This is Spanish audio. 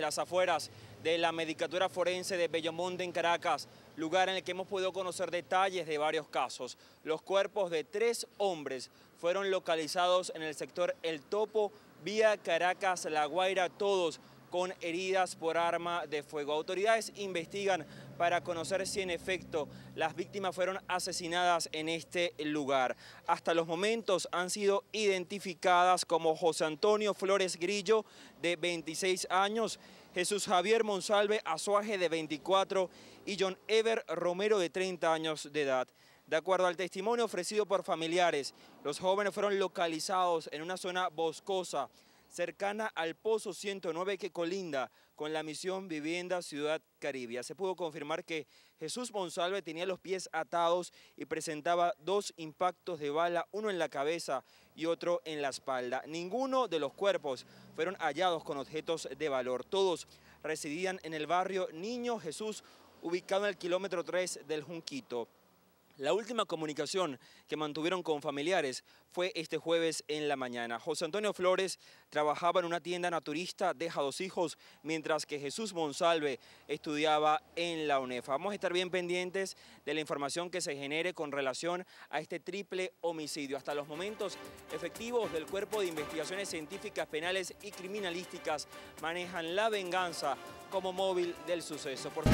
las afueras de la Medicatura Forense de Bellomonte en Caracas, lugar en el que hemos podido conocer detalles de varios casos. Los cuerpos de tres hombres fueron localizados en el sector El Topo, vía Caracas-La Guaira, todos con heridas por arma de fuego. Autoridades investigan para conocer si en efecto las víctimas fueron asesinadas en este lugar. Hasta los momentos han sido identificadas como José Antonio Flores Grillo, de 26 años, Jesús Javier Monsalve Azuaje, de 24, y John Ever Romero, de 30 años de edad. De acuerdo al testimonio ofrecido por familiares, los jóvenes fueron localizados en una zona boscosa cercana al Pozo 109 que colinda con la misión Vivienda Ciudad Caribia. Se pudo confirmar que Jesús Monsalve tenía los pies atados y presentaba dos impactos de bala, uno en la cabeza y otro en la espalda. Ninguno de los cuerpos fueron hallados con objetos de valor. Todos residían en el barrio Niño Jesús, ubicado en el kilómetro 3 del Junquito. La última comunicación que mantuvieron con familiares fue este jueves en la mañana. José Antonio Flores trabajaba en una tienda naturista, deja dos hijos, mientras que Jesús Monsalve estudiaba en la UNEFA. Vamos a estar bien pendientes de la información que se genere con relación a este triple homicidio. Hasta los momentos efectivos del Cuerpo de Investigaciones Científicas Penales y Criminalísticas manejan la venganza como móvil del suceso. Por